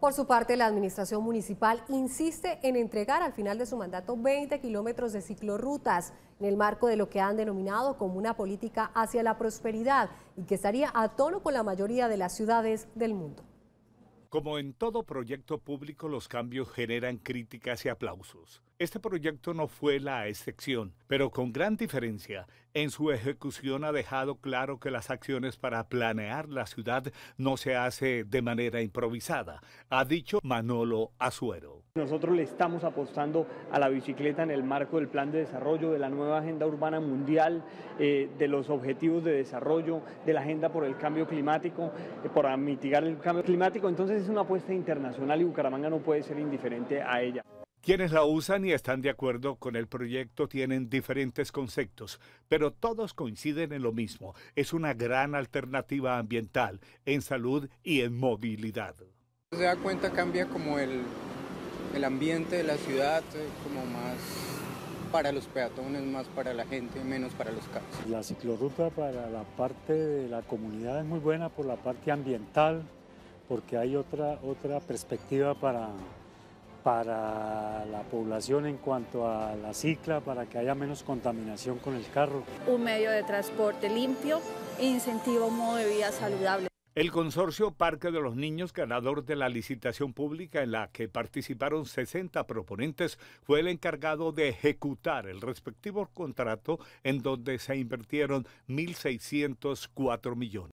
Por su parte, la Administración Municipal insiste en entregar al final de su mandato 20 kilómetros de ciclorrutas en el marco de lo que han denominado como una política hacia la prosperidad y que estaría a tono con la mayoría de las ciudades del mundo. Como en todo proyecto público, los cambios generan críticas y aplausos. Este proyecto no fue la excepción, pero con gran diferencia, en su ejecución ha dejado claro que las acciones para planear la ciudad no se hace de manera improvisada, ha dicho Manolo Azuero. Nosotros le estamos apostando a la bicicleta en el marco del plan de desarrollo, de la nueva agenda urbana mundial, eh, de los objetivos de desarrollo, de la agenda por el cambio climático, eh, para mitigar el cambio climático. Entonces es una apuesta internacional y Bucaramanga no puede ser indiferente a ella. Quienes la usan y están de acuerdo con el proyecto tienen diferentes conceptos, pero todos coinciden en lo mismo. Es una gran alternativa ambiental, en salud y en movilidad. Se da cuenta, cambia como el, el ambiente de la ciudad eh, como más para los peatones, más para la gente, menos para los carros. La ciclorruta para la parte de la comunidad es muy buena por la parte ambiental, porque hay otra, otra perspectiva para, para la población en cuanto a la cicla, para que haya menos contaminación con el carro. Un medio de transporte limpio, e incentivo a un modo de vida saludable. El consorcio Parque de los Niños, ganador de la licitación pública en la que participaron 60 proponentes, fue el encargado de ejecutar el respectivo contrato en donde se invirtieron 1.604 millones.